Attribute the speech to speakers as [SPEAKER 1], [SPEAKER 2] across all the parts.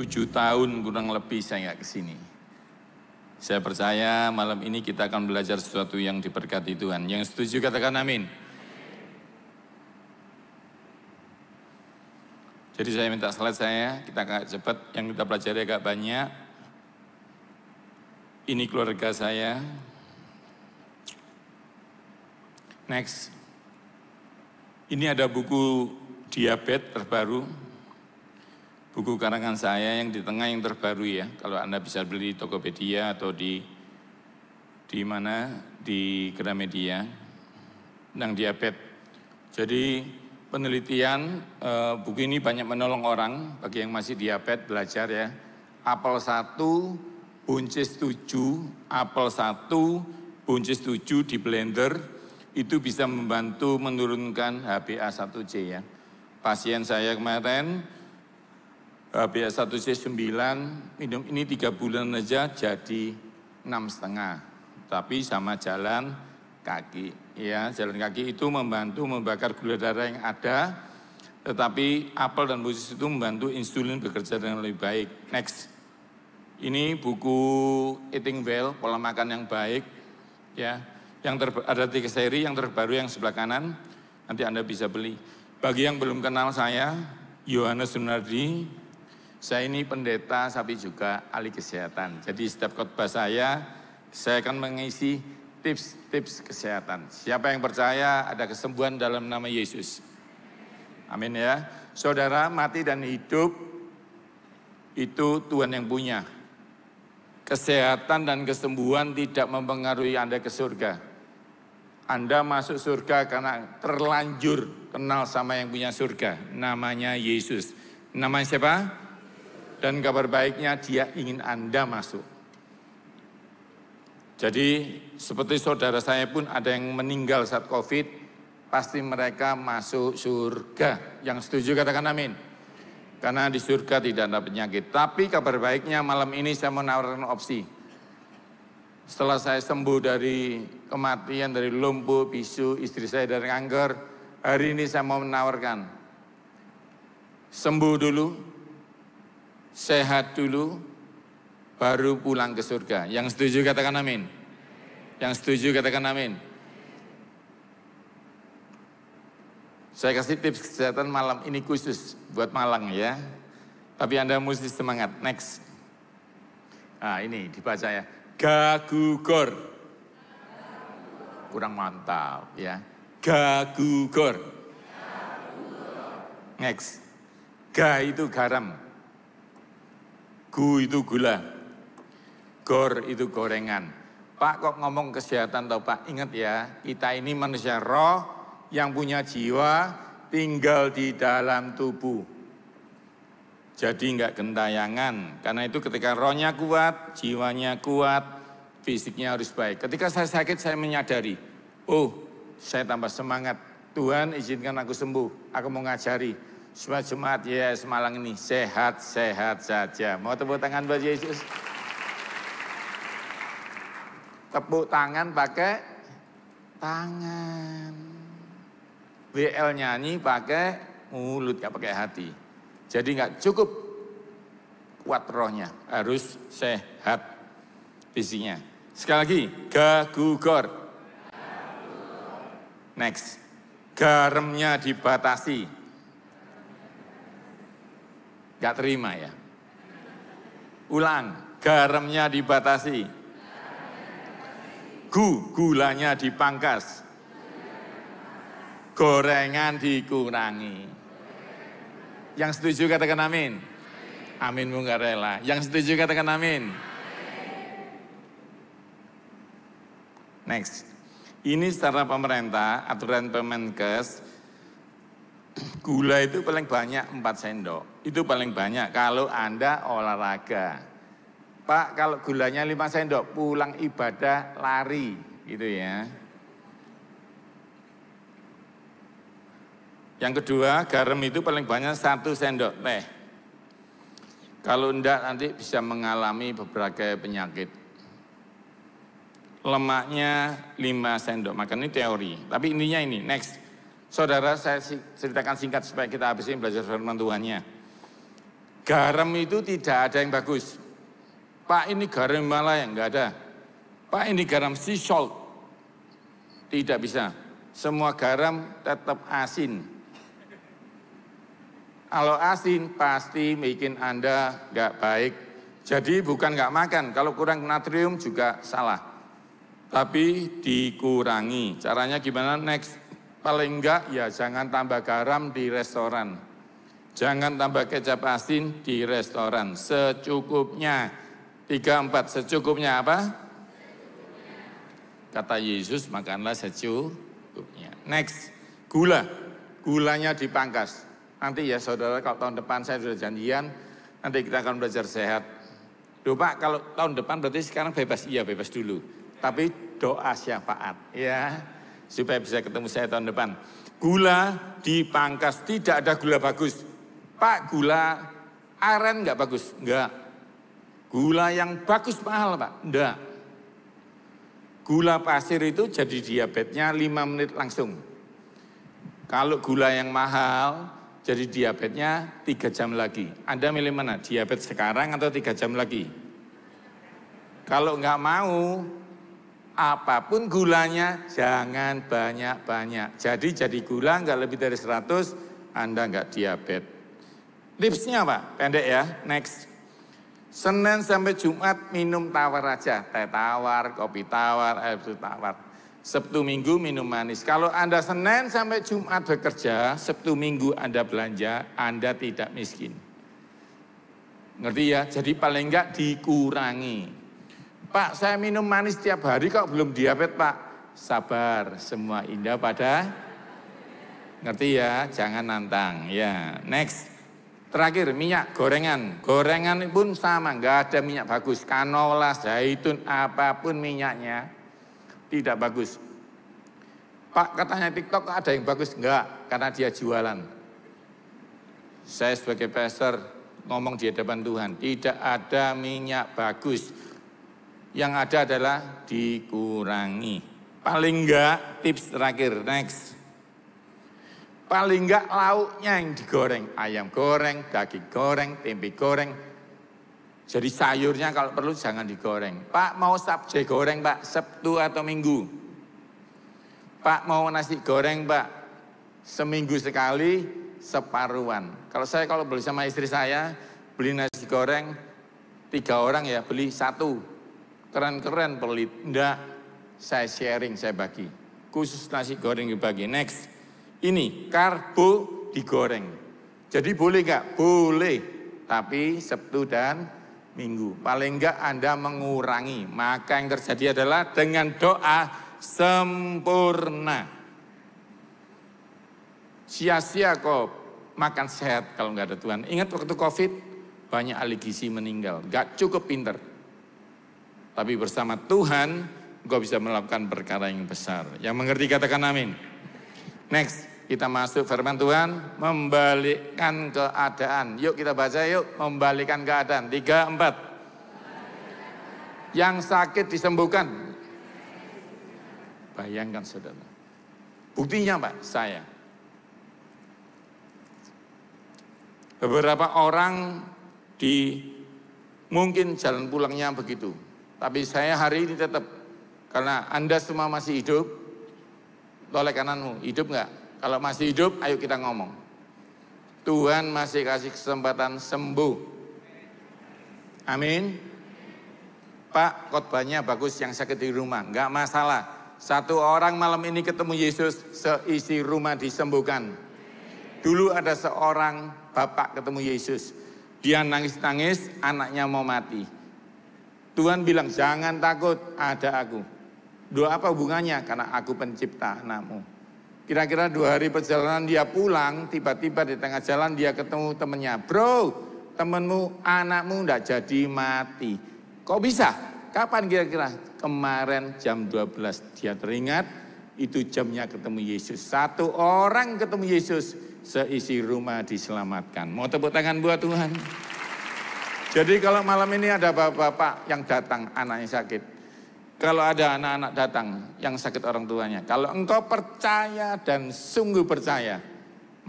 [SPEAKER 1] tujuh tahun kurang lebih saya nggak kesini. Saya percaya malam ini kita akan belajar sesuatu yang diberkati Tuhan. Yang setuju katakan amin. Jadi saya minta slide saya, kita agak cepat, yang kita pelajari agak banyak. Ini keluarga saya. Next. Ini ada buku diabetes terbaru, buku karangan saya yang di tengah yang terbaru ya. Kalau Anda bisa beli di Tokopedia atau di di mana di Gramedia tentang diabetes. Jadi penelitian e, buku ini banyak menolong orang bagi yang masih diabetes belajar ya. Apel 1, buncis 7, apel 1, buncis 7 di blender itu bisa membantu menurunkan HbA1c ya. Pasien saya kemarin b 1C 9, minum ini tiga bulan aja jadi enam setengah. Tapi sama jalan kaki. Ya, jalan kaki itu membantu membakar gula darah yang ada, tetapi apel dan buah itu membantu insulin bekerja dengan lebih baik. Next. Ini buku Eating Well, pola makan yang baik. Ya, yang ter, ada tiga seri, yang terbaru yang sebelah kanan, nanti Anda bisa beli. Bagi yang belum kenal saya, Yohanes Sunardi, saya ini pendeta, tapi juga ahli kesehatan. Jadi setiap khotbah saya, saya akan mengisi tips-tips kesehatan. Siapa yang percaya ada kesembuhan dalam nama Yesus. Amin ya. Saudara, mati dan hidup itu Tuhan yang punya. Kesehatan dan kesembuhan tidak mempengaruhi Anda ke surga. Anda masuk surga karena terlanjur kenal sama yang punya surga. Namanya Yesus. Namanya siapa? Dan kabar baiknya dia ingin Anda masuk. Jadi seperti saudara saya pun ada yang meninggal saat COVID, pasti mereka masuk surga. Yang setuju katakan amin. Karena di surga tidak ada penyakit. Tapi kabar baiknya malam ini saya menawarkan opsi. Setelah saya sembuh dari kematian, dari lumpuh, pisu, istri saya dari kanker, hari ini saya mau menawarkan. Sembuh dulu, sehat dulu, baru pulang ke surga. Yang setuju katakan amin. Yang setuju katakan amin. Saya kasih tips kesehatan malam ini khusus buat Malang ya. Tapi Anda mesti semangat. Next. Nah ini dibaca ya. Gagugor. Kurang mantap ya. Gagugor. Next. Ga itu garam. Gu itu gula. Gor itu gorengan. Pak kok ngomong kesehatan tau Pak, ingat ya, kita ini manusia roh yang punya jiwa tinggal di dalam tubuh. Jadi nggak gentayangan, karena itu ketika rohnya kuat, jiwanya kuat, fisiknya harus baik. Ketika saya sakit saya menyadari, oh saya tambah semangat, Tuhan izinkan aku sembuh, aku mau ngajari. Semua Jumat ya yes, Malang ini sehat-sehat saja. Mau tepuk tangan buat Yesus? Tepuk tangan pakai tangan. WL nyanyi pakai mulut, gak pakai hati. Jadi nggak cukup kuat rohnya, harus sehat visinya. Sekali lagi, gagugor. Next, garamnya dibatasi, Gak terima ya. Ulang, garamnya dibatasi. Gu, gulanya dipangkas. Gorengan dikurangi. Yang setuju katakan amin. Amin mu rela. Yang setuju katakan amin. Next. Ini secara pemerintah, aturan Pemenkes Gula itu paling banyak 4 sendok. Itu paling banyak kalau Anda olahraga. Pak, kalau gulanya 5 sendok, pulang ibadah lari gitu ya. Yang kedua, garam itu paling banyak satu sendok teh. Kalau enggak nanti bisa mengalami berbagai penyakit. Lemaknya 5 sendok makan ini teori. Tapi intinya ini, next. Saudara saya ceritakan singkat supaya kita habis ini belajar firman Tuhannya. Garam itu tidak ada yang bagus. Pak ini garam malah yang enggak ada. Pak ini garam sea salt. Tidak bisa. Semua garam tetap asin. Kalau asin pasti bikin Anda enggak baik. Jadi bukan enggak makan, kalau kurang natrium juga salah. Tapi dikurangi. Caranya gimana next? Paling enggak ya jangan tambah garam di restoran. Jangan tambah kecap asin di restoran. Secukupnya. Tiga, empat. Secukupnya apa? Kata Yesus, makanlah secukupnya. Next, gula. Gulanya dipangkas. Nanti ya saudara kalau tahun depan saya sudah janjian, nanti kita akan belajar sehat. Duh Pak, kalau tahun depan berarti sekarang bebas. Iya, bebas dulu. Tapi doa syafaat. Ya supaya bisa ketemu saya tahun depan. Gula dipangkas, tidak ada gula bagus. Pak, gula aren nggak bagus? Nggak. Gula yang bagus mahal, Pak? Nggak. Gula pasir itu jadi diabetesnya 5 menit langsung. Kalau gula yang mahal, jadi diabetesnya tiga jam lagi. Anda milih mana? Diabetes sekarang atau tiga jam lagi? Kalau enggak mau, apapun gulanya jangan banyak-banyak. Jadi jadi gula nggak lebih dari 100, Anda nggak diabetes. Tipsnya apa? pendek ya, next. Senin sampai Jumat minum tawar aja, teh tawar, kopi tawar, air putih tawar. Sabtu Minggu minum manis. Kalau Anda Senin sampai Jumat bekerja, Sabtu Minggu Anda belanja, Anda tidak miskin. Ngerti ya? Jadi paling enggak dikurangi. Pak, saya minum manis tiap hari kok belum diabetes, Pak. Sabar, semua indah pada ngerti ya, jangan nantang. Ya, next. Terakhir minyak gorengan. Gorengan pun sama, nggak ada minyak bagus. Kanola, zaitun, apapun minyaknya tidak bagus. Pak katanya TikTok ada yang bagus enggak? Karena dia jualan. Saya sebagai pastor ngomong di hadapan Tuhan, tidak ada minyak bagus yang ada adalah dikurangi. Paling enggak tips terakhir next. Paling enggak lauknya yang digoreng, ayam goreng, daging goreng, tempe goreng. Jadi sayurnya kalau perlu jangan digoreng. Pak mau sabje goreng pak, Sabtu atau Minggu. Pak mau nasi goreng pak, seminggu sekali separuhan. Kalau saya kalau beli sama istri saya, beli nasi goreng, tiga orang ya beli satu keren-keren pelit, Enggak, saya sharing, saya bagi. Khusus nasi goreng dibagi. Next, ini karbo digoreng. Jadi boleh nggak? Boleh, tapi Sabtu dan Minggu. Paling nggak Anda mengurangi. Maka yang terjadi adalah dengan doa sempurna. Sia-sia kok makan sehat kalau enggak ada Tuhan. Ingat waktu COVID, banyak ahli gizi meninggal. Nggak cukup pinter tapi bersama Tuhan, engkau bisa melakukan perkara yang besar. Yang mengerti katakan amin. Next, kita masuk firman Tuhan, membalikkan keadaan. Yuk kita baca yuk, membalikkan keadaan. Tiga, empat. Yang sakit disembuhkan. Bayangkan saudara. Buktinya Pak, saya. Beberapa orang di mungkin jalan pulangnya begitu. Tapi saya hari ini tetap, karena Anda semua masih hidup, toleh kananmu, hidup nggak? Kalau masih hidup, ayo kita ngomong. Tuhan masih kasih kesempatan sembuh. Amin. Pak, khotbahnya bagus yang sakit di rumah. Enggak masalah. Satu orang malam ini ketemu Yesus, seisi rumah disembuhkan. Dulu ada seorang bapak ketemu Yesus. Dia nangis-nangis, anaknya mau mati. Tuhan bilang jangan takut ada aku. Doa apa hubungannya? Karena aku pencipta anakmu. Kira-kira dua hari perjalanan dia pulang, tiba-tiba di tengah jalan dia ketemu temennya. Bro, temenmu anakmu ndak jadi mati. Kok bisa? Kapan kira-kira? Kemarin jam 12 dia teringat, itu jamnya ketemu Yesus. Satu orang ketemu Yesus, seisi rumah diselamatkan. Mau tepuk tangan buat Tuhan. Jadi kalau malam ini ada bapak-bapak yang datang anaknya sakit. Kalau ada anak-anak datang yang sakit orang tuanya. Kalau engkau percaya dan sungguh percaya,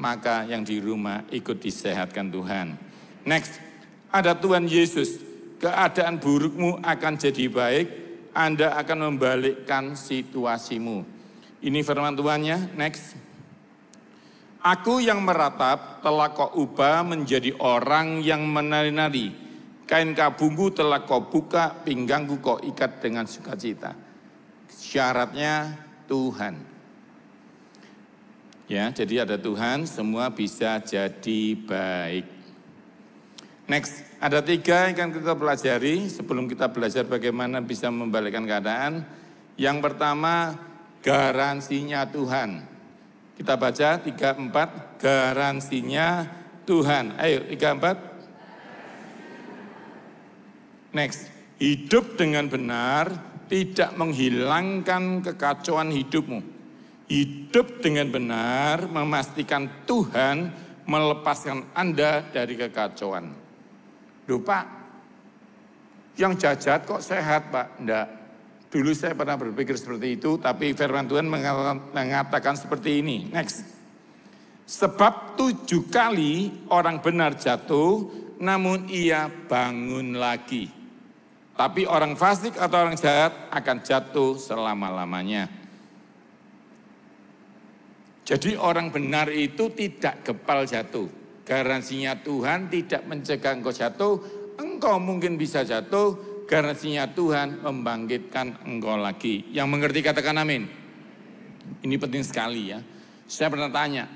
[SPEAKER 1] maka yang di rumah ikut disehatkan Tuhan. Next, ada Tuhan Yesus. Keadaan burukmu akan jadi baik, Anda akan membalikkan situasimu. Ini firman Tuhannya, next. Aku yang meratap telah kau ubah menjadi orang yang menari-nari Kain kabungku telah kau buka, pinggangku kau ikat dengan sukacita. Syaratnya Tuhan. Ya, jadi ada Tuhan, semua bisa jadi baik. Next, ada tiga yang akan kita pelajari sebelum kita belajar bagaimana bisa membalikkan keadaan. Yang pertama, garansinya Tuhan. Kita baca 34, garansinya Tuhan. Ayo, 34. Next, hidup dengan benar tidak menghilangkan kekacauan hidupmu. Hidup dengan benar memastikan Tuhan melepaskan Anda dari kekacauan. Duh Pak, yang jajat kok sehat Pak? Enggak. Dulu saya pernah berpikir seperti itu, tapi firman Tuhan mengatakan seperti ini. Next. Sebab tujuh kali orang benar jatuh, namun ia bangun lagi. Tapi orang fasik atau orang jahat akan jatuh selama-lamanya. Jadi orang benar itu tidak gepal jatuh. Garansinya Tuhan tidak mencegah engkau jatuh, engkau mungkin bisa jatuh, garansinya Tuhan membangkitkan engkau lagi. Yang mengerti katakan amin. Ini penting sekali ya. Saya pernah tanya,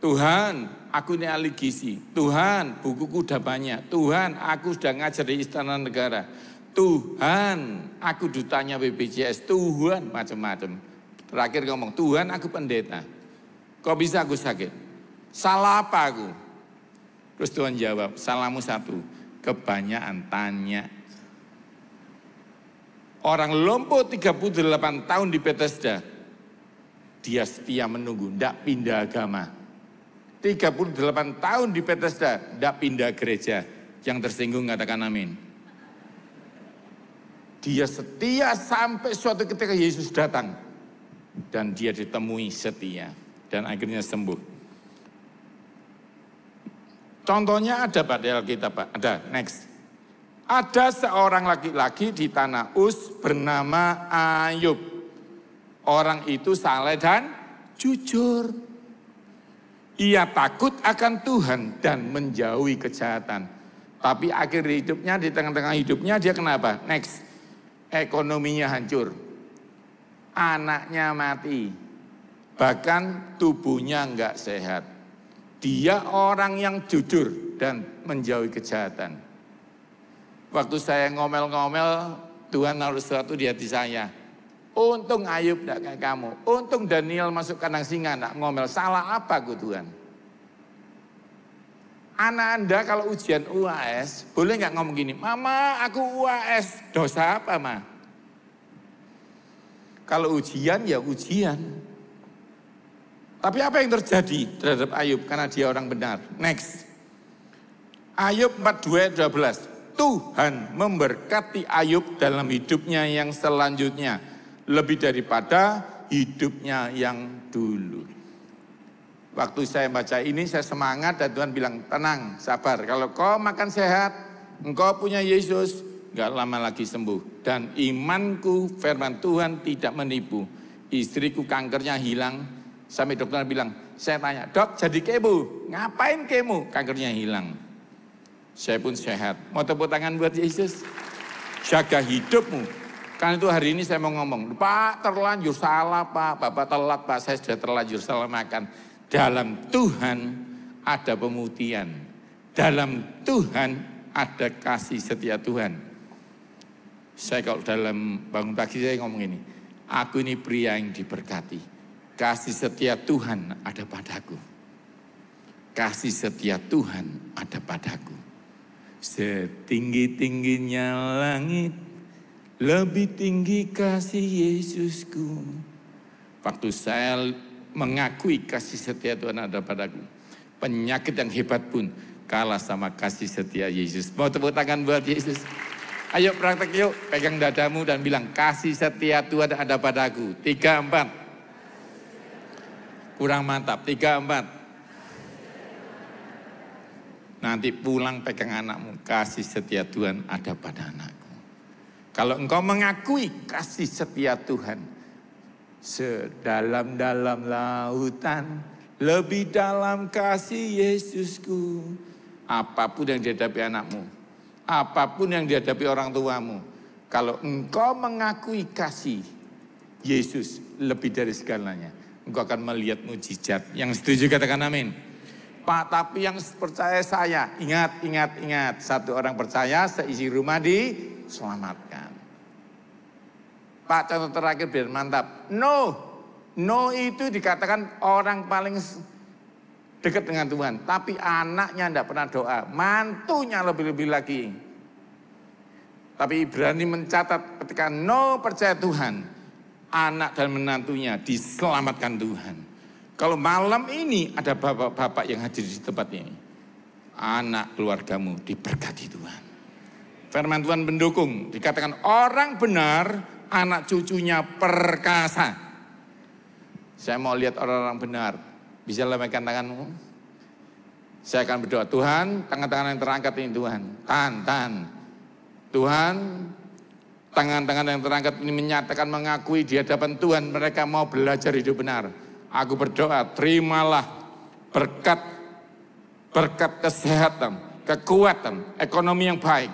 [SPEAKER 1] Tuhan, aku ini ahli gizi. Tuhan, bukuku udah banyak. Tuhan, aku sudah ngajar di istana negara. Tuhan, aku dutanya BPJS, Tuhan macam-macam. Terakhir ngomong, Tuhan aku pendeta. Kok bisa aku sakit? Salah apa aku? Terus Tuhan jawab, salahmu satu, kebanyakan tanya. Orang lumpuh 38 tahun di Bethesda, dia setia menunggu, tidak pindah agama. 38 tahun di Bethesda, tidak pindah gereja. Yang tersinggung katakan amin. Dia setia sampai suatu ketika Yesus datang. Dan dia ditemui setia. Dan akhirnya sembuh. Contohnya ada pada Alkitab, Pak. Ada, next. Ada seorang laki-laki di tanah Us bernama Ayub. Orang itu saleh dan jujur. Ia takut akan Tuhan dan menjauhi kejahatan. Tapi akhir hidupnya, di tengah-tengah hidupnya dia kenapa? Next ekonominya hancur, anaknya mati, bahkan tubuhnya nggak sehat. Dia orang yang jujur dan menjauhi kejahatan. Waktu saya ngomel-ngomel, Tuhan harus satu di hati saya. Untung Ayub tidak kayak kamu. Untung Daniel masuk kandang singa, tidak ngomel. Salah apa ku Tuhan? anak Anda kalau ujian UAS, boleh nggak ngomong gini, Mama aku UAS, dosa apa ma? Kalau ujian ya ujian. Tapi apa yang terjadi terhadap Ayub? Karena dia orang benar. Next. Ayub 4:12 Tuhan memberkati Ayub dalam hidupnya yang selanjutnya. Lebih daripada hidupnya yang dulu. Waktu saya baca ini saya semangat dan Tuhan bilang tenang, sabar. Kalau kau makan sehat, engkau punya Yesus, gak lama lagi sembuh. Dan imanku firman Tuhan tidak menipu. Istriku kankernya hilang. Sampai dokter bilang, saya tanya, dok jadi kemo, ngapain kemo? Kankernya hilang. Saya pun sehat. Mau tepuk tangan buat Yesus? Jaga hidupmu, karena itu hari ini saya mau ngomong, Pak terlanjur salah Pak, Bapak telat Pak, saya sudah terlanjur salah makan. Dalam Tuhan ada pemutihan. Dalam Tuhan ada kasih setia Tuhan. Saya kalau dalam bangun pagi saya ngomong ini. Aku ini pria yang diberkati. Kasih setia Tuhan ada padaku. Kasih setia Tuhan ada padaku. Setinggi-tingginya langit, lebih tinggi kasih Yesusku. Waktu saya mengakui kasih setia Tuhan ada padaku. Penyakit yang hebat pun kalah sama kasih setia Yesus. Mau tepuk tangan buat Yesus. Ayo praktek yuk, pegang dadamu dan bilang kasih setia Tuhan ada padaku. Tiga empat. Kurang mantap, tiga empat. Nanti pulang pegang anakmu, kasih setia Tuhan ada pada anakku. Kalau engkau mengakui kasih setia Tuhan, Sedalam-dalam lautan, lebih dalam kasih Yesusku. Apapun yang dihadapi anakmu, apapun yang dihadapi orang tuamu, kalau engkau mengakui kasih Yesus lebih dari segalanya, engkau akan melihat mujizat. Yang setuju katakan amin. Pak, tapi yang percaya saya, ingat, ingat, ingat. Satu orang percaya, seisi rumah diselamatkan. Pak contoh terakhir biar mantap. No, no itu dikatakan orang paling dekat dengan Tuhan. Tapi anaknya tidak pernah doa, mantunya lebih-lebih lagi. Tapi Ibrani mencatat ketika no percaya Tuhan, anak dan menantunya diselamatkan Tuhan. Kalau malam ini ada bapak-bapak yang hadir di tempat ini. Anak keluargamu diberkati Tuhan. Firman Tuhan mendukung, dikatakan orang benar anak cucunya perkasa. Saya mau lihat orang-orang benar. Bisa lemahkan tanganmu? Saya akan berdoa, Tuhan, tangan-tangan yang terangkat ini Tuhan. Tahan, tahan. Tuhan, tangan-tangan yang terangkat ini menyatakan mengakui di hadapan Tuhan mereka mau belajar hidup benar. Aku berdoa, terimalah berkat berkat kesehatan, kekuatan, ekonomi yang baik.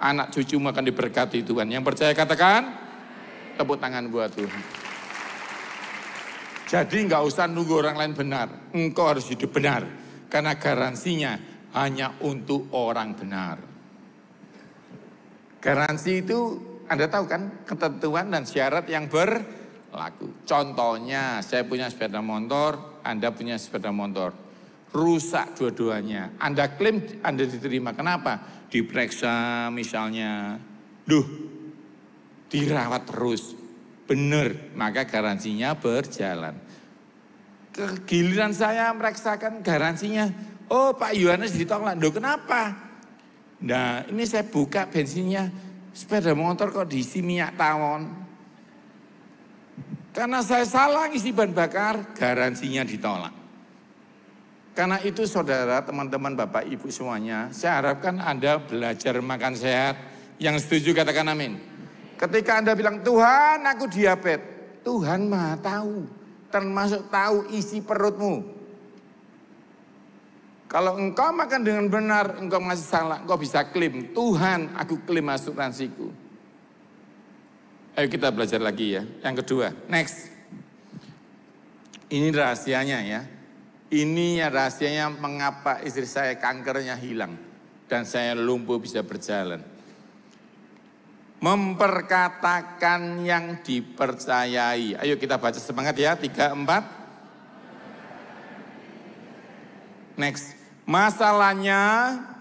[SPEAKER 1] Anak cucumu akan diberkati Tuhan. Yang percaya katakan, Tepuk tangan buat Tuhan. Jadi nggak usah nunggu orang lain benar. Engkau harus hidup benar. Karena garansinya hanya untuk orang benar. Garansi itu Anda tahu kan ketentuan dan syarat yang berlaku. Contohnya saya punya sepeda motor, Anda punya sepeda motor. Rusak dua-duanya. Anda klaim Anda diterima. Kenapa? Diperiksa misalnya. Duh, dirawat terus. Benar, maka garansinya berjalan. Kegiliran saya meriksakan garansinya. Oh Pak Yohanes ditolak, Loh, kenapa? Nah ini saya buka bensinnya, sepeda motor kok diisi minyak tawon. Karena saya salah ngisi bahan bakar, garansinya ditolak. Karena itu saudara, teman-teman, bapak, ibu semuanya, saya harapkan Anda belajar makan sehat. Yang setuju katakan amin. Ketika Anda bilang, Tuhan aku diabet. Tuhan maha tahu. Termasuk tahu isi perutmu. Kalau engkau makan dengan benar, engkau masih salah. Engkau bisa klaim, Tuhan aku klaim masuk transiku. Ayo kita belajar lagi ya. Yang kedua, next. Ini rahasianya ya. Ini ya rahasianya mengapa istri saya kankernya hilang. Dan saya lumpuh bisa berjalan memperkatakan yang dipercayai. Ayo kita baca semangat ya, tiga, empat. Next, masalahnya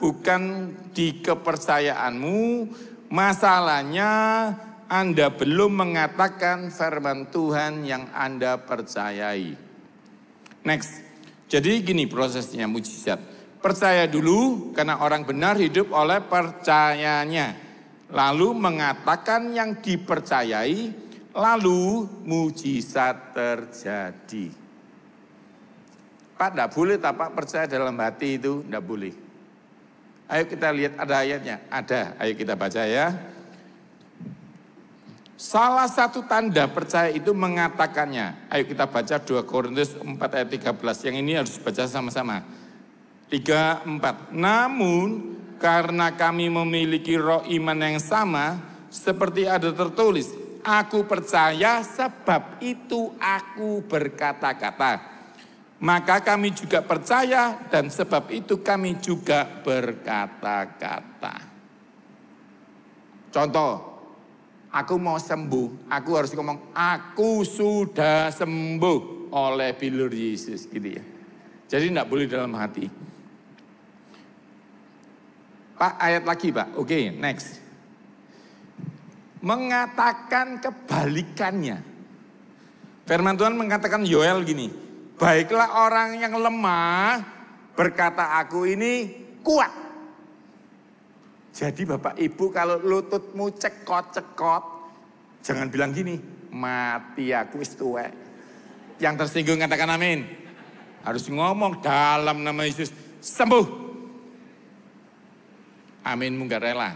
[SPEAKER 1] bukan di kepercayaanmu, masalahnya Anda belum mengatakan firman Tuhan yang Anda percayai. Next, jadi gini prosesnya mujizat. Percaya dulu karena orang benar hidup oleh percayanya lalu mengatakan yang dipercayai, lalu mujizat terjadi. Pak, tidak boleh tak Pak percaya dalam hati itu, tidak boleh. Ayo kita lihat ada ayatnya, ada, ayo kita baca ya. Salah satu tanda percaya itu mengatakannya. Ayo kita baca 2 Korintus 4 ayat 13. Yang ini harus baca sama-sama. 3, 4. Namun karena kami memiliki roh iman yang sama, seperti ada tertulis, aku percaya sebab itu aku berkata-kata. Maka kami juga percaya dan sebab itu kami juga berkata-kata. Contoh, aku mau sembuh, aku harus ngomong, aku sudah sembuh oleh bilur Yesus gitu ya. Jadi tidak boleh dalam hati. Pak, ayat lagi Pak. Oke, okay, next. Mengatakan kebalikannya. Firman Tuhan mengatakan Yoel gini, baiklah orang yang lemah berkata aku ini kuat. Jadi Bapak Ibu kalau lututmu cekot-cekot, jangan bilang gini, mati aku istuwe. Yang tersinggung katakan amin. Harus ngomong dalam nama Yesus, sembuh. Amin munggar rela.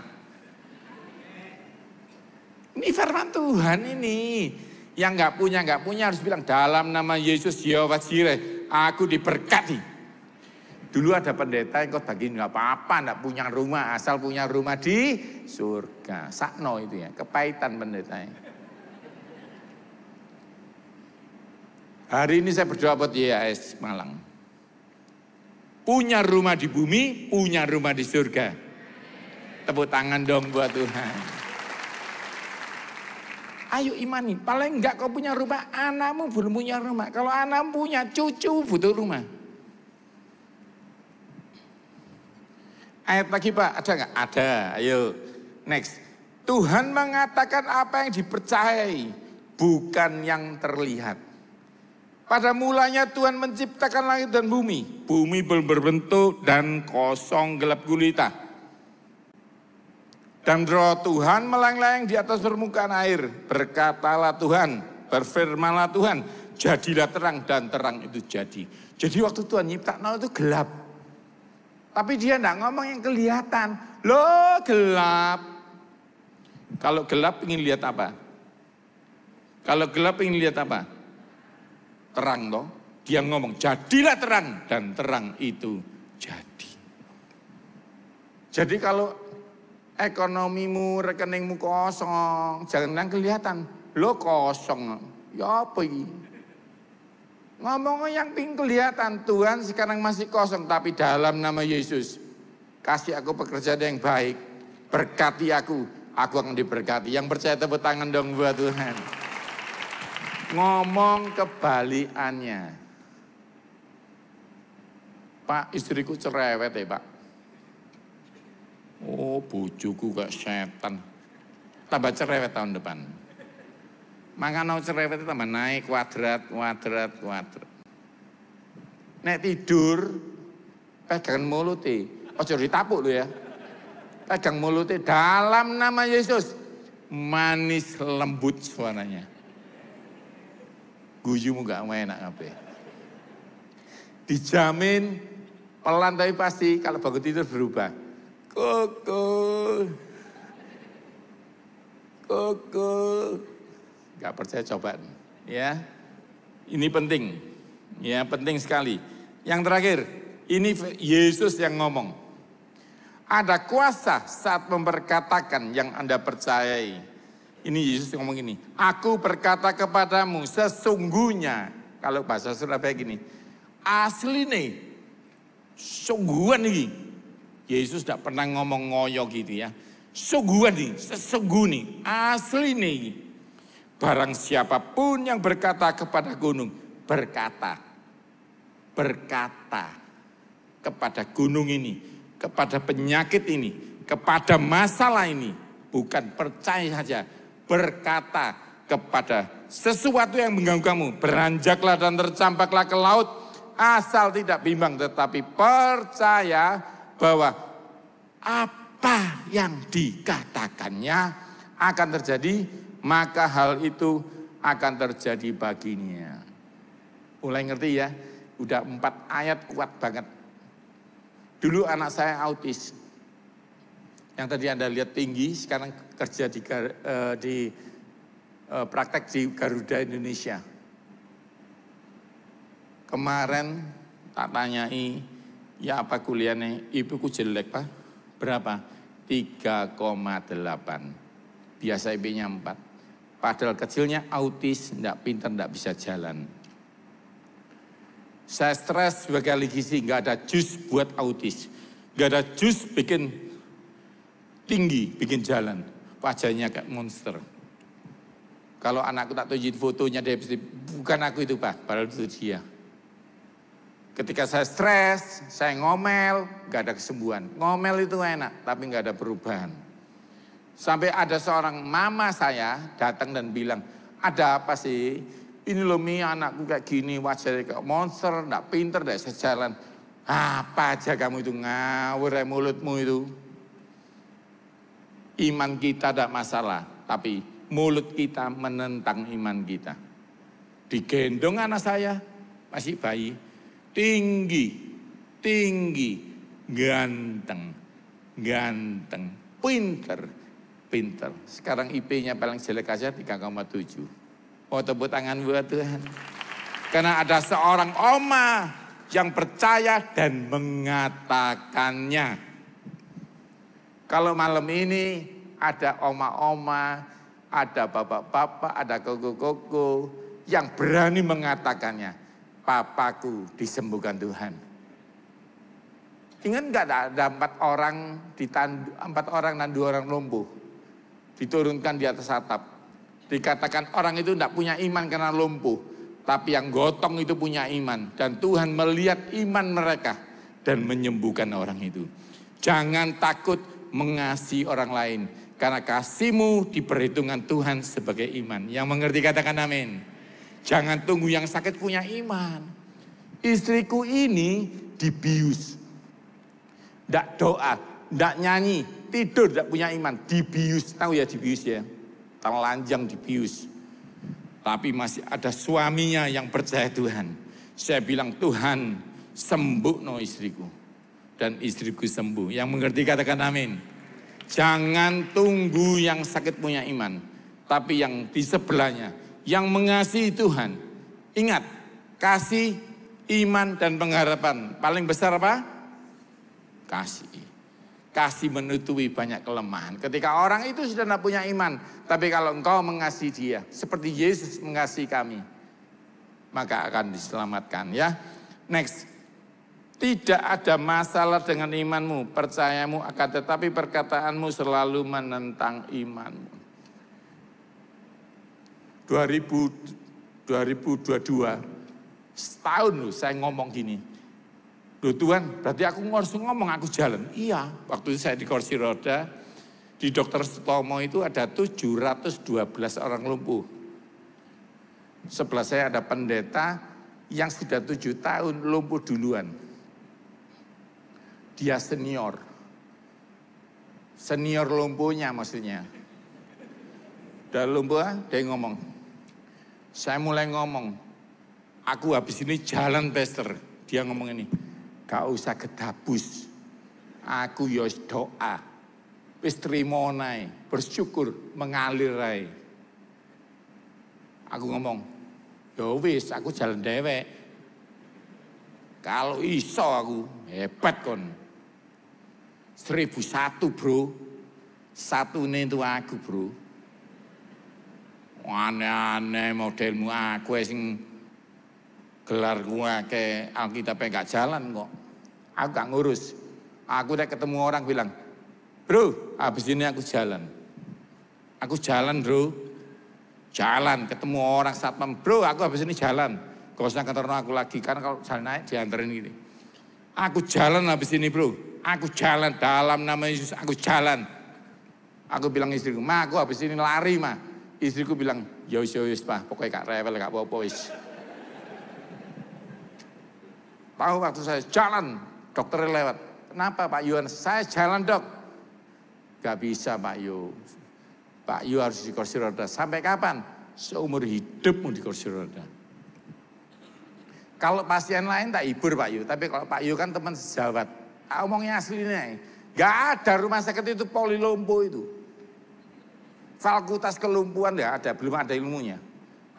[SPEAKER 1] Ini firman Tuhan ini. Yang nggak punya nggak punya harus bilang dalam nama Yesus Yehova Jireh aku diberkati. Dulu ada pendeta yang kau bagi nggak apa-apa, nggak punya rumah, asal punya rumah di surga. Sakno itu ya, kepahitan pendeta. Hari ini saya berdoa buat YAS Malang. Punya rumah di bumi, punya rumah di surga. Tepuk tangan dong buat Tuhan. Ayo imani, paling enggak kau punya rumah, anakmu belum punya rumah. Kalau anakmu punya cucu butuh rumah. Ayat lagi Pak, ada enggak? Ada, ayo. Next. Tuhan mengatakan apa yang dipercayai, bukan yang terlihat. Pada mulanya Tuhan menciptakan langit dan bumi. Bumi belum berbentuk dan kosong gelap gulita. Dan roh Tuhan meleng-leng di atas permukaan air. Berkatalah Tuhan, berfirmanlah Tuhan, jadilah terang dan terang itu jadi. Jadi waktu Tuhan nyipta nol itu gelap. Tapi dia enggak ngomong yang kelihatan. Loh gelap. Kalau gelap ingin lihat apa? Kalau gelap ingin lihat apa? Terang toh. Dia ngomong jadilah terang dan terang itu jadi. Jadi kalau ekonomimu rekeningmu kosong jangan kelihatan lo kosong ya apa ini ngomongnya yang ping kelihatan Tuhan sekarang masih kosong tapi dalam nama Yesus kasih aku pekerjaan yang baik berkati aku aku akan diberkati yang percaya tepuk tangan dong buat Tuhan ngomong kebalikannya Pak istriku cerewet ya Pak Oh, bojoku kayak setan. Tambah cerewet tahun depan. Maka mau cerewet itu tambah naik kuadrat, kuadrat, kuadrat. Nek tidur, pegang mulut jadi tapuk lu ya. Pegang mulut dalam nama Yesus. Manis lembut suaranya. Guyumu gak enak apa. Dijamin pelan tapi pasti kalau bangun tidur berubah. Koko. Koko. Gak percaya coba. Ya. Ini penting. Ya, penting sekali. Yang terakhir, ini Yesus yang ngomong. Ada kuasa saat memperkatakan yang Anda percayai. Ini Yesus yang ngomong ini. Aku berkata kepadamu sesungguhnya. Kalau bahasa Surabaya gini. Asli nih. Sungguhan ini. Yesus tidak pernah ngomong ngoyo gitu ya. Sungguhan nih, sesungguh nih, asli nih. Barang siapapun yang berkata kepada gunung, berkata. Berkata kepada gunung ini, kepada penyakit ini, kepada masalah ini. Bukan percaya saja, berkata kepada sesuatu yang mengganggu kamu. Beranjaklah dan tercampaklah ke laut, asal tidak bimbang tetapi percaya bahwa apa yang dikatakannya akan terjadi, maka hal itu akan terjadi baginya. Mulai ngerti ya, udah empat ayat kuat banget. Dulu anak saya autis, yang tadi Anda lihat tinggi, sekarang kerja di, eh, di eh, praktek di Garuda Indonesia. Kemarin tak tanyai Ya apa kuliahnya? Ibuku jelek pak. Berapa? 3,8. Biasa IP-nya 4. Padahal kecilnya autis, tidak pintar, tidak bisa jalan. Saya stres sebagai ahli gizi, nggak ada jus buat autis. Nggak ada jus bikin tinggi, bikin jalan. Wajahnya kayak monster. Kalau anakku tak tunjukin fotonya, dia bukan aku itu pak, padahal itu dia. Ketika saya stres, saya ngomel, gak ada kesembuhan. Ngomel itu enak, tapi gak ada perubahan. Sampai ada seorang mama saya datang dan bilang, ada apa sih? Ini loh Mi, anakku kayak gini, wajahnya kayak monster, gak pinter deh sejalan. Apa aja kamu itu ngawur ya mulutmu itu. Iman kita tidak masalah, tapi mulut kita menentang iman kita. Digendong anak saya, masih bayi, tinggi, tinggi, ganteng, ganteng, pinter, pinter. Sekarang IP-nya paling jelek aja 3,7. Mau tepuk tangan buat Tuhan. Karena ada seorang oma yang percaya dan mengatakannya. Kalau malam ini ada oma-oma, ada bapak-bapak, ada koko-koko yang berani mengatakannya papaku disembuhkan Tuhan. Ingat nggak ada empat orang ditandu, empat orang dan dua orang lumpuh diturunkan di atas atap. Dikatakan orang itu tidak punya iman karena lumpuh, tapi yang gotong itu punya iman dan Tuhan melihat iman mereka dan menyembuhkan orang itu. Jangan takut mengasihi orang lain karena kasihmu diperhitungkan Tuhan sebagai iman. Yang mengerti katakan amin. Jangan tunggu yang sakit punya iman. Istriku ini dibius. Tidak doa, tidak nyanyi, tidur tidak punya iman. Dibius, tahu ya dibius ya. Terlanjang dibius. Tapi masih ada suaminya yang percaya Tuhan. Saya bilang Tuhan sembuh no istriku. Dan istriku sembuh. Yang mengerti katakan amin. Jangan tunggu yang sakit punya iman. Tapi yang di sebelahnya yang mengasihi Tuhan. Ingat, kasih, iman, dan pengharapan. Paling besar apa? Kasih. Kasih menutupi banyak kelemahan. Ketika orang itu sudah tidak punya iman. Tapi kalau engkau mengasihi dia. Seperti Yesus mengasihi kami. Maka akan diselamatkan ya. Next. Tidak ada masalah dengan imanmu. Percayamu akan tetapi perkataanmu selalu menentang imanmu. 2000, 2022, setahun loh saya ngomong gini. Loh Tuhan, berarti aku harus ngomong, aku jalan. Iya, waktu itu saya di kursi roda, di dokter Sutomo itu ada 712 orang lumpuh. Sebelah saya ada pendeta yang sudah tujuh tahun lumpuh duluan. Dia senior. Senior lumpuhnya maksudnya. Dan lumpuh, ah? dia ngomong, saya mulai ngomong, aku habis ini jalan tester. Dia ngomong ini, gak usah gedabus. Aku yos ya doa. Wis monai, bersyukur, mengalir rai. Aku ngomong, yo ya aku jalan dewek. Kalau iso aku, hebat kon. Seribu satu bro, satu ini aku bro aneh-aneh modelmu aku sing gelar gua ke Alkitabnya gak jalan kok. Aku gak ngurus. Aku udah ketemu orang bilang, bro, habis ini aku jalan. Aku jalan bro. Jalan, ketemu orang satpam, bro aku habis ini jalan. Kau usah kantor aku lagi, karena kalau jalan naik diantarin gini gitu. Aku jalan habis ini bro. Aku jalan dalam nama Yesus, aku jalan. Aku bilang istriku, ma aku habis ini lari ma. Istriku bilang, ya wis ya wis Pak, pokoknya kak rewel kak popo apa wis. Tahu waktu saya jalan, dokter lewat. Kenapa Pak Yuan? Saya jalan dok. Gak bisa Pak Yu. Pak Yu harus di kursi roda. Sampai kapan? Seumur hidupmu di kursi roda. Kalau pasien lain tak hibur Pak Yu. Tapi kalau Pak Yu kan teman sejawat. Omongnya aslinya. Gak ada rumah sakit itu poli lompo itu fakultas kelumpuhan ya ada, belum ada ilmunya.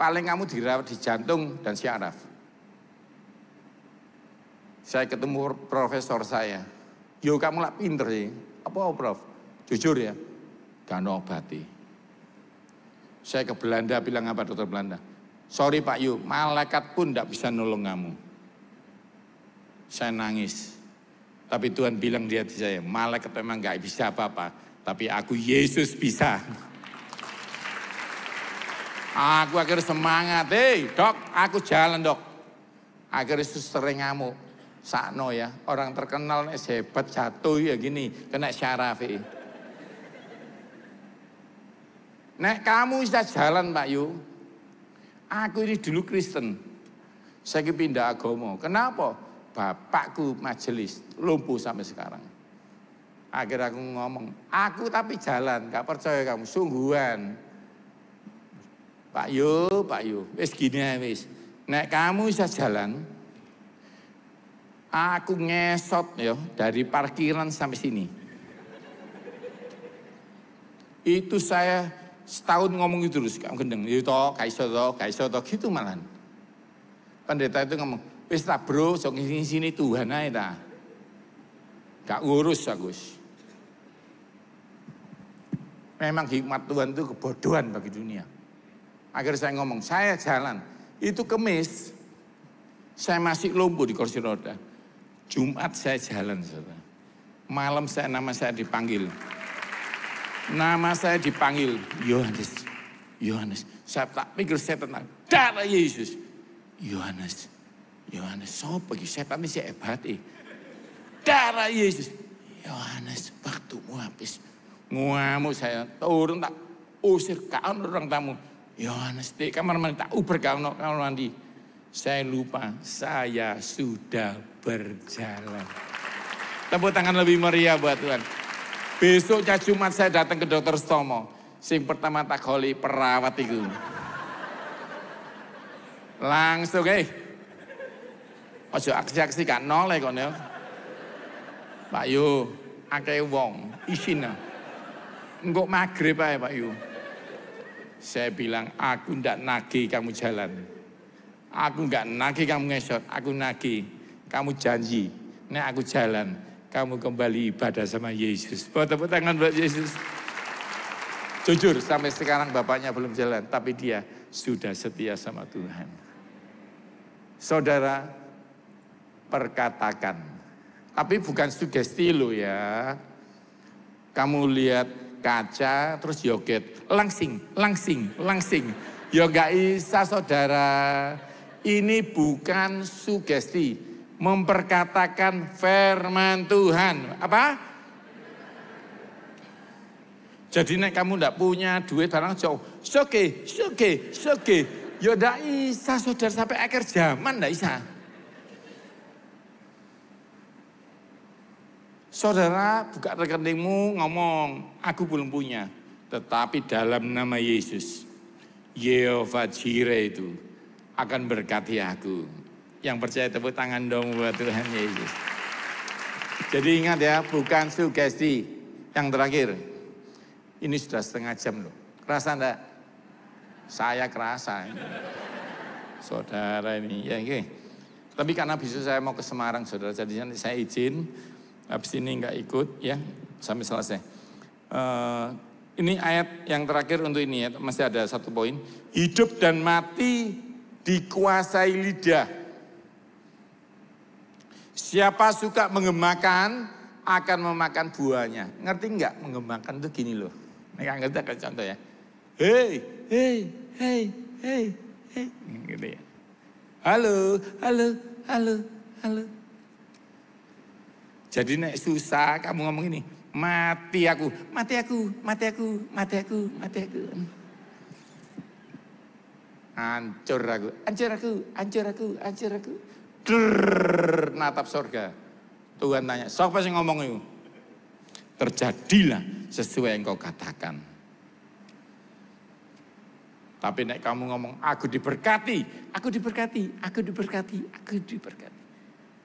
[SPEAKER 1] Paling kamu dirawat di jantung dan syaraf. Saya ketemu profesor saya. Yo kamu lah pinter sih. Apa prof? Jujur ya, gak obati. Saya ke Belanda bilang apa dokter Belanda? Sorry Pak Yu, malaikat pun tidak bisa nolong kamu. Saya nangis. Tapi Tuhan bilang dia di saya, malaikat memang nggak bisa apa-apa. Tapi aku Yesus bisa. Aku akhirnya semangat. Hei dok, aku jalan dok. Akhirnya yang ngamuk. Sakno ya, orang terkenal nih sebat jatuh ya gini, kena ya. Nek kamu bisa jalan Pak Yu, aku ini dulu Kristen. Saya pindah agama. Kenapa? Bapakku majelis, lumpuh sampai sekarang. Akhirnya aku ngomong, aku tapi jalan, gak percaya kamu, sungguhan. Pak Yu, Pak Yu, wis gini ya wis. Nek kamu bisa jalan, aku ngesot ya dari parkiran sampai sini. Itu saya setahun ngomong itu terus, kamu gendeng, itu toh, kaiso toh, kaiso toh, gitu malahan. Pendeta itu ngomong, wis tak bro, sok sini sini Tuhan aja ta. Gak urus Agus. Memang hikmat Tuhan itu kebodohan bagi dunia agar saya ngomong, saya jalan. Itu kemis, saya masih lumpuh di kursi roda. Jumat saya jalan, saudara. Malam saya nama saya dipanggil. Nama saya dipanggil Yohanes. Yohanes. Saya tak pikir setan darah Yesus. Yohanes. Yohanes sapa saya tak iki hebat eh. Darah Yesus. Yohanes, waktu mu habis. Ngamuk saya turun tak usir kaon orang tamu. Yohanes di kamar mandi tak uber kamar mandi. Saya lupa, saya sudah berjalan. Tepuk tangan lebih meriah buat Tuhan. Besok Jumat saya datang ke dokter Stomo. Sing pertama tak koli perawat itu. Langsung, eh. Ojo aksi-aksi gak nol kok ya. Pak Yu, akeh wong, isina. Ya. Enggak magrib aja Pak Yu. Saya bilang, aku ndak nagi kamu jalan. Aku nggak nagi kamu ngesot, aku nagi Kamu janji, nek aku jalan, kamu kembali ibadah sama Yesus. Buat tepuk tangan buat Yesus. Jujur, sampai sekarang bapaknya belum jalan, tapi dia sudah setia sama Tuhan. Saudara, perkatakan. Tapi bukan sugesti lo ya. Kamu lihat kaca terus joget langsing langsing langsing ya isa bisa saudara ini bukan sugesti memperkatakan firman Tuhan apa jadi nek kamu ndak punya duit barang jauh soke soke soke ya ndak bisa saudara sampai akhir zaman ndak bisa Saudara buka rekeningmu ngomong, aku belum punya. Tetapi dalam nama Yesus, Yehova Jireh itu akan berkati aku. Yang percaya tepuk tangan dong buat Tuhan Yesus. Jadi ingat ya, bukan sugesti. Yang terakhir, ini sudah setengah jam loh. Kerasa enggak? Saya kerasa. Saudara ini, ya oke. Tapi karena bisa saya mau ke Semarang, saudara, jadi saya izin Habis ini nggak ikut ya sampai selesai. Uh, ini ayat yang terakhir untuk ini ya, masih ada satu poin. Hidup dan mati dikuasai lidah. Siapa suka mengemakan akan memakan buahnya. Ngerti nggak mengemakan itu gini loh. Nih ngerti kan contoh ya. Hei, hei, hei, hei, hei. Gitu ya. Halo, halo, halo, halo. Jadi naik susah kamu ngomong ini, mati aku, mati aku, mati aku, mati aku, mati aku. ancur aku, ancur aku, ancur aku, ancur aku. Drrr, natap sorga Tuhan tanya, siapa sih ngomong itu? Terjadilah sesuai yang kau katakan. Tapi naik kamu ngomong, aku diberkati, aku diberkati, aku diberkati, aku diberkati.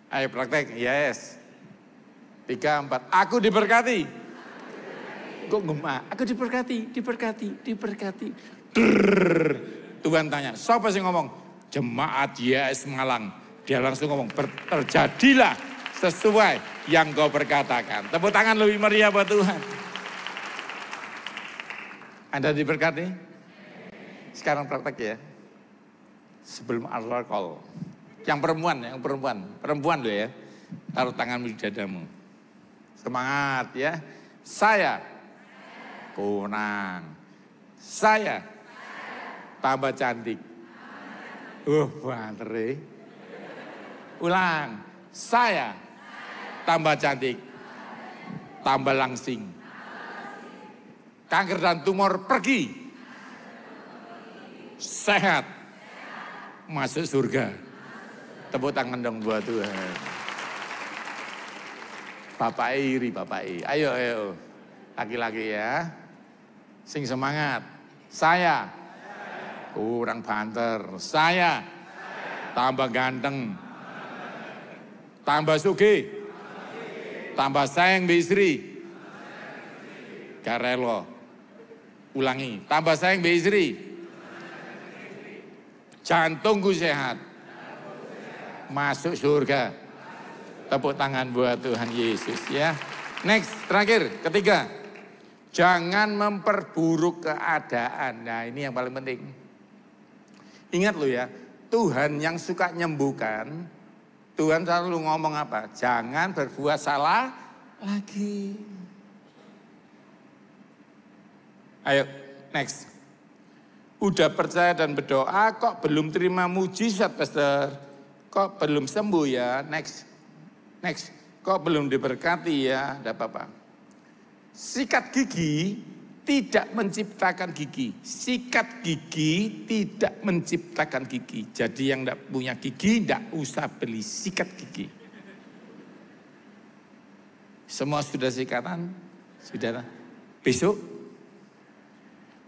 [SPEAKER 1] Ayo praktek, yes. Tiga, empat. Aku diberkati. Kok gemak? Aku diberkati, diberkati, diberkati. Drrr. Tuhan tanya, siapa sih ngomong? Jemaat Yes Malang. Dia langsung ngomong, terjadilah sesuai yang kau perkatakan. Tepuk tangan lebih meriah buat Tuhan. Anda diberkati? Sekarang praktek ya. Sebelum Allah call. Yang perempuan, yang perempuan. Perempuan loh ya. Taruh tanganmu di dadamu. Semangat ya. Saya kunang. Saya tambah cantik. Uh, bener Ulang. Saya tambah cantik. Tambah langsing. Kanker dan tumor pergi. Sehat. Masuk surga. Tepuk tangan dong buat Tuhan. Bapak iri, Bapak iri. Ayo, ayo. Laki-laki ya. Sing semangat. Saya. Kurang banter. Saya. Tambah ganteng. Tambah sugi. Tambah sayang be istri. Karelo. Ulangi. Tambah sayang be istri. Jantungku sehat. Masuk surga Tepuk tangan buat Tuhan Yesus ya. Next, terakhir, ketiga. Jangan memperburuk keadaan. Nah ini yang paling penting. Ingat lo ya, Tuhan yang suka nyembuhkan, Tuhan selalu ngomong apa? Jangan berbuat salah
[SPEAKER 2] lagi.
[SPEAKER 1] Ayo, next. Udah percaya dan berdoa, kok belum terima mujizat, Pastor? Kok belum sembuh ya? Next. Next, kok belum diberkati ya, ada apa-apa. Sikat gigi tidak menciptakan gigi. Sikat gigi tidak menciptakan gigi. Jadi yang tidak punya gigi tidak usah beli sikat gigi. Semua sudah sikatan, sudah besok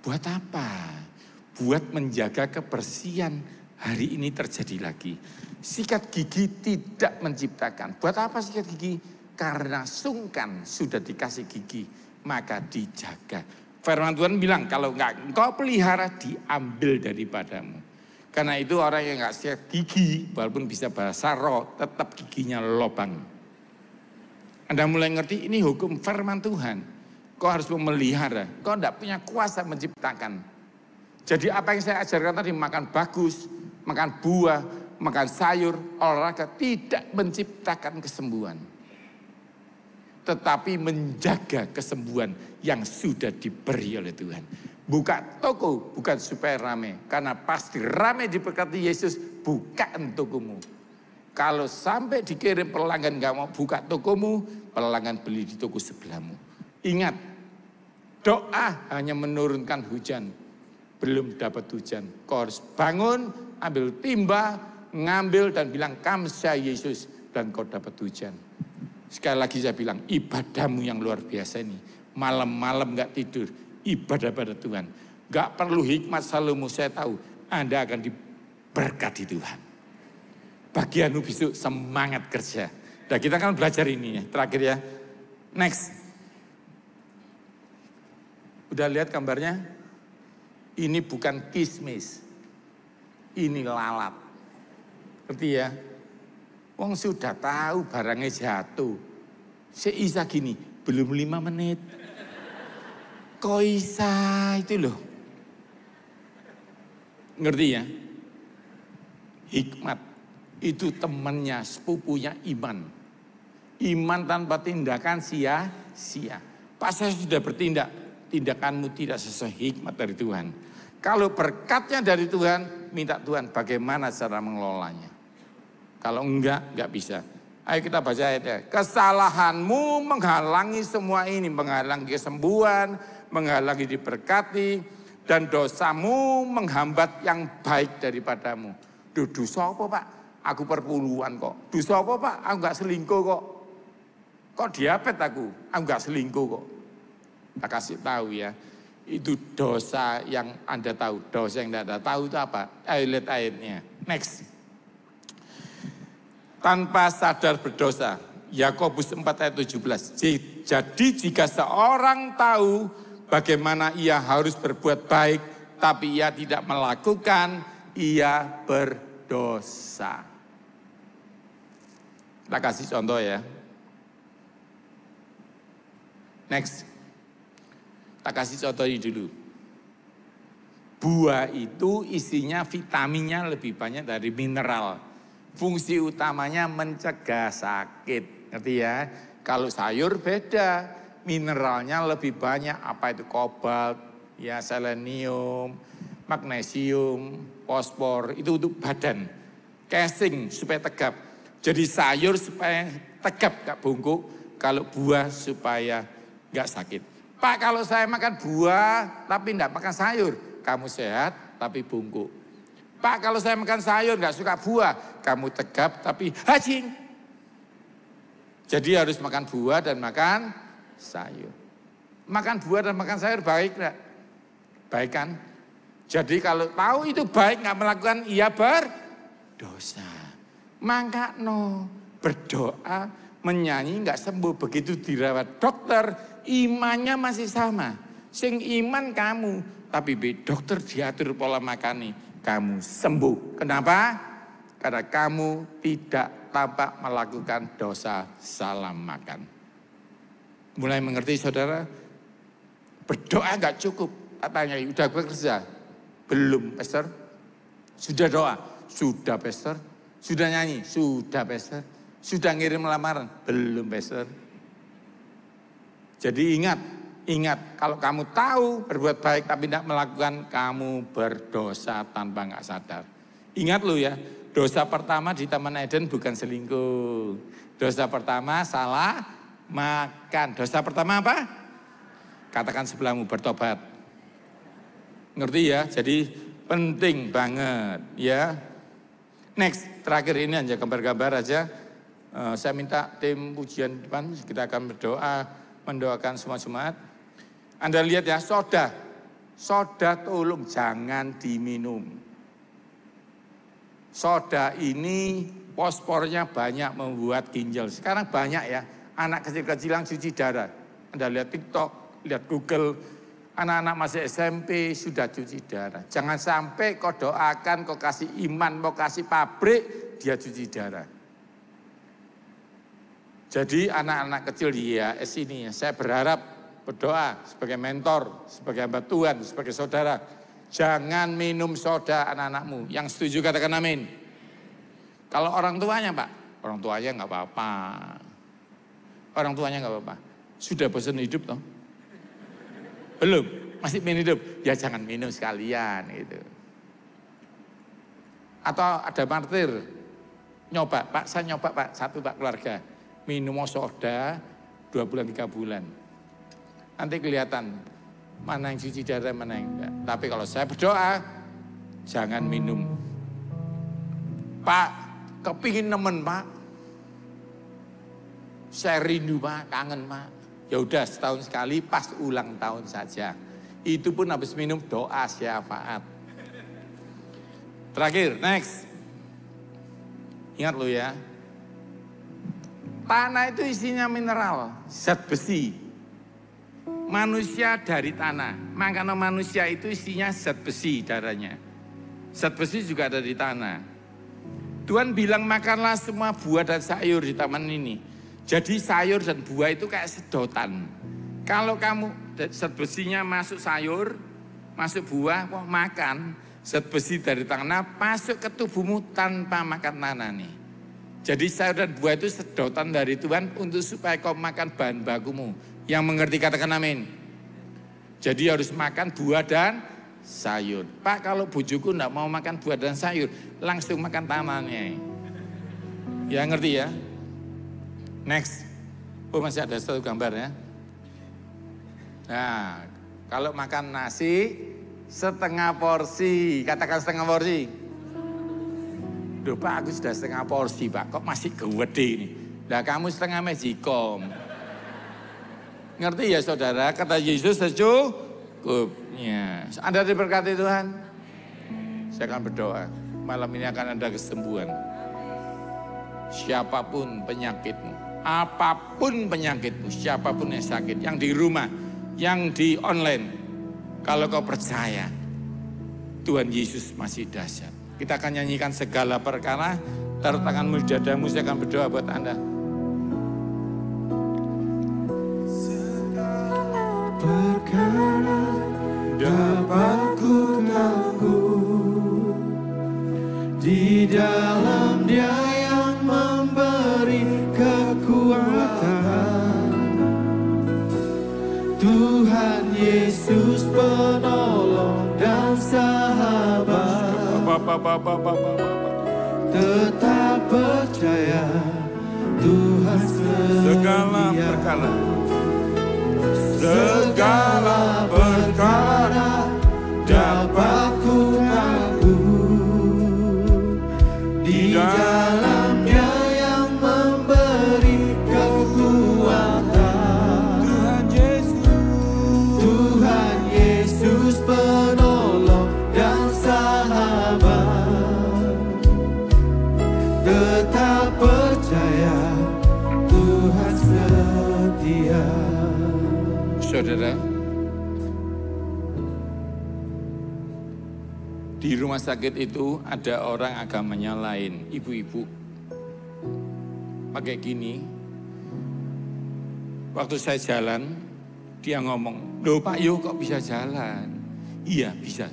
[SPEAKER 1] buat apa? Buat menjaga kebersihan hari ini terjadi lagi. Sikat gigi tidak menciptakan. Buat apa sikat gigi? Karena sungkan sudah dikasih gigi, maka dijaga. Firman Tuhan bilang, kalau enggak engkau pelihara, diambil daripadamu. Karena itu orang yang enggak sikat gigi, walaupun bisa bahasa roh, tetap giginya lobang. Anda mulai ngerti, ini hukum firman Tuhan. Kau harus memelihara, kau enggak punya kuasa menciptakan. Jadi apa yang saya ajarkan tadi, makan bagus, makan buah, makan sayur, olahraga tidak menciptakan kesembuhan. Tetapi menjaga kesembuhan yang sudah diberi oleh Tuhan. Buka toko bukan supaya rame. Karena pasti rame diberkati Yesus, bukaan tokomu. Kalau sampai dikirim pelanggan gak mau buka tokomu, pelanggan beli di toko sebelahmu. Ingat, doa hanya menurunkan hujan. Belum dapat hujan. Kau harus bangun, ambil timba, ngambil dan bilang kamsa Yesus dan kau dapat hujan. Sekali lagi saya bilang ibadahmu yang luar biasa ini. Malam-malam gak tidur, ibadah pada Tuhan. Gak perlu hikmat Salomo, saya tahu Anda akan diberkati Tuhan. Bagianmu besok semangat kerja. Dan nah, kita akan belajar ini ya, terakhir ya. Next. Udah lihat gambarnya? Ini bukan kismis. Ini lalat. Ngerti ya? Wong sudah tahu barangnya jatuh. Seisa gini, belum lima menit. Koisa itu loh. Ngerti ya? Hikmat itu temannya, sepupunya iman. Iman tanpa tindakan sia-sia. Pas saya sudah bertindak, tindakanmu tidak sesuai hikmat dari Tuhan. Kalau berkatnya dari Tuhan, minta Tuhan bagaimana cara mengelolanya. Kalau enggak, enggak bisa. Ayo kita baca ayatnya. Kesalahanmu menghalangi semua ini. Menghalangi kesembuhan, menghalangi diberkati. Dan dosamu menghambat yang baik daripadamu. Duh, dosa apa pak? Aku perpuluhan kok. Dosa apa pak? Aku enggak selingkuh kok. Kok diapet aku? Aku enggak selingkuh kok. Tak kasih tahu ya. Itu dosa yang Anda tahu. Dosa yang Anda tahu itu apa? Ayo lihat ayatnya. Next tanpa sadar berdosa. Yakobus 4 ayat 17. Jadi jika seorang tahu bagaimana ia harus berbuat baik tapi ia tidak melakukan, ia berdosa. Kita kasih contoh ya. Next. Kita kasih contoh ini dulu. Buah itu isinya vitaminnya lebih banyak dari mineral. Fungsi utamanya mencegah sakit, ngerti ya? Kalau sayur beda, mineralnya lebih banyak, apa itu kobalt, ya selenium, magnesium, fosfor, itu untuk badan. Casing supaya tegap. Jadi sayur supaya tegap, gak bungkuk. Kalau buah supaya gak sakit. Pak kalau saya makan buah tapi enggak makan sayur, kamu sehat tapi bungkuk. Pak kalau saya makan sayur nggak suka buah. Kamu tegap tapi hajing. Jadi harus makan buah dan makan sayur. Makan buah dan makan sayur baik nggak? Baik kan? Jadi kalau tahu itu baik nggak melakukan ia berdosa. Maka no berdoa menyanyi nggak sembuh begitu dirawat dokter imannya masih sama. Sing iman kamu tapi dokter diatur pola makan kamu sembuh. Kenapa? Karena kamu tidak tampak melakukan dosa salam makan. Mulai mengerti saudara? Berdoa gak cukup. Katanya, udah bekerja? Belum, Pastor. Sudah doa? Sudah, Pastor. Sudah nyanyi? Sudah, Pastor. Sudah ngirim lamaran? Belum, Pastor. Jadi ingat, Ingat, kalau kamu tahu berbuat baik tapi tidak melakukan, kamu berdosa tanpa nggak sadar. Ingat lo ya, dosa pertama di Taman Eden bukan selingkuh. Dosa pertama salah makan. Dosa pertama apa? Katakan sebelahmu bertobat. Ngerti ya? Jadi penting banget ya. Next, terakhir ini aja gambar-gambar aja. Uh, saya minta tim pujian depan kita akan berdoa, mendoakan semua jemaat. Anda lihat ya, soda. Soda tolong jangan diminum. Soda ini pospornya banyak membuat ginjal. Sekarang banyak ya, anak kecil-kecil yang cuci darah. Anda lihat TikTok, lihat Google, anak-anak masih SMP sudah cuci darah. Jangan sampai kau doakan, kau kasih iman, kau kasih pabrik, dia cuci darah. Jadi anak-anak kecil di IAS ini, saya berharap berdoa sebagai mentor, sebagai hamba Tuhan, sebagai saudara. Jangan minum soda anak-anakmu. Yang setuju katakan amin. Kalau orang tuanya pak, orang tuanya nggak apa-apa. Orang tuanya nggak apa-apa. Sudah bosan hidup toh? Belum, masih minum hidup. Ya jangan minum sekalian gitu. Atau ada martir, nyoba pak, saya nyoba pak, satu pak keluarga. Minum soda dua bulan tiga bulan Nanti kelihatan mana yang cuci darah, mana yang enggak. Tapi kalau saya berdoa, jangan minum. Pak, kepingin nemen pak. Saya rindu pak, kangen pak. Ya udah setahun sekali pas ulang tahun saja. Itu pun habis minum doa syafaat. Terakhir, next. Ingat lo ya. Tanah itu isinya mineral, zat besi, manusia dari tanah. Makanya manusia itu isinya zat besi darahnya. Zat besi juga ada di tanah. Tuhan bilang makanlah semua buah dan sayur di taman ini. Jadi sayur dan buah itu kayak sedotan. Kalau kamu zat besinya masuk sayur, masuk buah, mau makan, zat besi dari tanah masuk ke tubuhmu tanpa makan tanah nih. Jadi sayur dan buah itu sedotan dari Tuhan untuk supaya kau makan bahan bakumu yang mengerti katakan amin. Jadi harus makan buah dan sayur. Pak kalau bujuku tidak mau makan buah dan sayur, langsung makan tanahnya. Ya ngerti ya? Next. Oh masih ada satu gambar ya. Nah, kalau makan nasi setengah porsi, katakan setengah porsi. Duh Pak, aku sudah setengah porsi Pak, kok masih gede ini? Nah kamu setengah mejikom. Ngerti ya saudara? Kata Yesus secukupnya. Anda diberkati Tuhan. Saya akan berdoa. Malam ini akan ada kesembuhan. Siapapun penyakitmu. Apapun penyakitmu. Siapapun yang sakit. Yang di rumah. Yang di online. Kalau kau percaya. Tuhan Yesus masih dahsyat. Kita akan nyanyikan segala perkara. Taruh tanganmu di dadamu. Saya akan berdoa buat Anda.
[SPEAKER 2] perkara dapat ku tangguh di dalam Dia yang memberi kekuatan Tuhan Yesus penolong dan sahabat tetap percaya Tuhan sedia. segala perkara the Galapagos. saudara,
[SPEAKER 1] di rumah sakit itu ada orang agamanya lain, ibu-ibu. Pakai gini, waktu saya jalan, dia ngomong, do, Pak Yo kok bisa jalan? Iya bisa.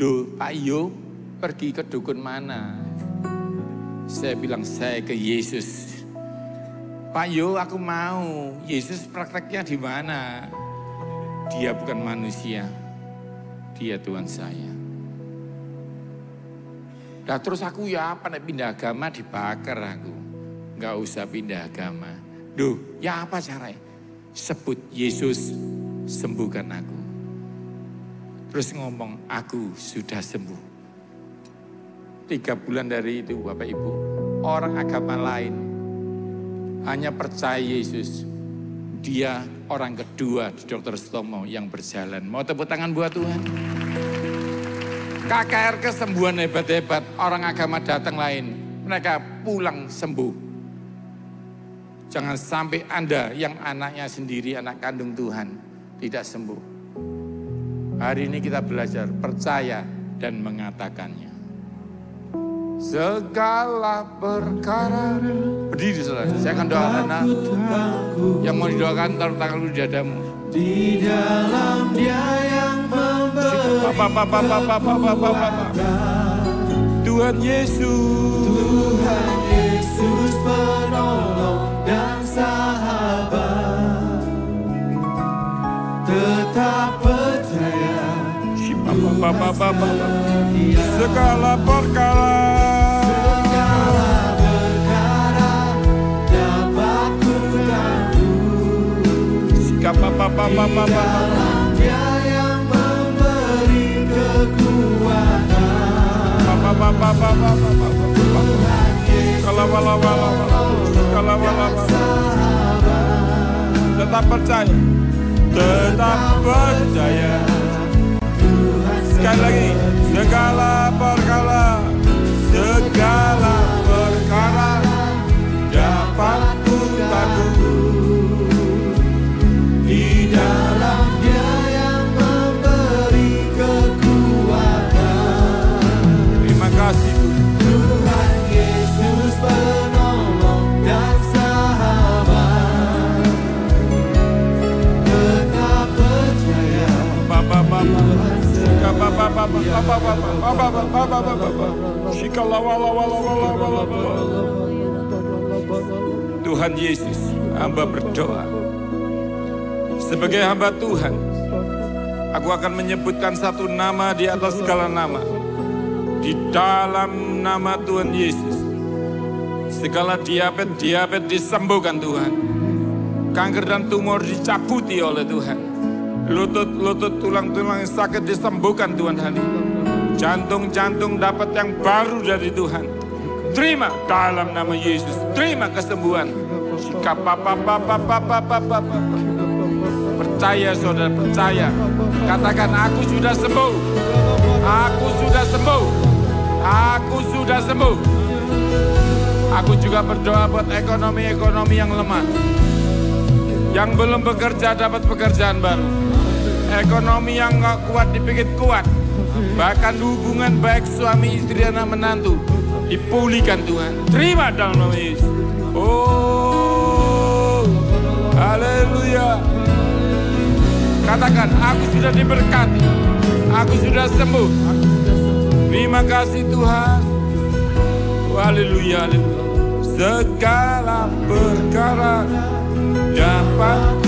[SPEAKER 1] Do, Pak Yo pergi ke dukun mana? Saya bilang, saya ke Yesus. Pak Yo aku mau. Yesus prakteknya di mana? Dia bukan manusia. Dia Tuhan saya. Nah terus aku ya apa nak pindah agama dibakar aku. Gak usah pindah agama. Duh, ya apa caranya? Sebut Yesus sembuhkan aku. Terus ngomong, aku sudah sembuh. Tiga bulan dari itu Bapak Ibu, orang agama lain hanya percaya Yesus. Dia orang kedua di Dokter Stomo yang berjalan. Mau tepuk tangan buat Tuhan? KKR kesembuhan hebat-hebat, orang agama datang lain. Mereka pulang sembuh. Jangan sampai Anda yang anaknya sendiri, anak kandung Tuhan, tidak sembuh. Hari ini kita belajar percaya dan mengatakannya segala perkara. Berdiri saudara, saya akan doakan nah, yang mau didoakan taruh tangan dulu di dadamu. Di dalam
[SPEAKER 2] dia yang memberi Bapak, Bapak, Bapak, Tuhan Yesus. Tuhan Yesus penolong dan sahabat. Tetap percaya. Bapak, Bapak, Bapak, Bapak. Segala perkara. Kappa, papa, papa, papa. Dia yang memberi kekuatan. Papa, papa, papa, papa, papa. kalau lawa, lawa. Kalawa, lawa. Tetap percaya. Tetap percaya. Sekali lagi, segala perkara
[SPEAKER 1] Tuhan Yesus, hamba berdoa. Sebagai hamba Tuhan, aku akan menyebutkan satu nama di atas segala nama. Di dalam nama Tuhan Yesus, segala diabetes, diabetes disembuhkan Tuhan. Kanker dan tumor dicabuti oleh Tuhan. Lutut-lutut tulang-tulang yang sakit disembuhkan Tuhan hari Jantung-jantung dapat yang baru dari Tuhan. Terima dalam nama Yesus. Terima kesembuhan. Jika papa papa papa papa papa percaya saudara percaya katakan aku sudah sembuh aku sudah sembuh aku sudah sembuh aku juga berdoa buat ekonomi-ekonomi yang lemah yang belum bekerja dapat pekerjaan baru ekonomi yang nggak kuat dipikir kuat. Bahkan hubungan baik suami istri dan anak menantu dipulihkan Tuhan. Terima dong nama Yesus. Oh, haleluya. Katakan, aku sudah diberkati. Aku sudah sembuh. Terima kasih Tuhan. Oh, haleluya, haleluya. Segala
[SPEAKER 2] perkara dapat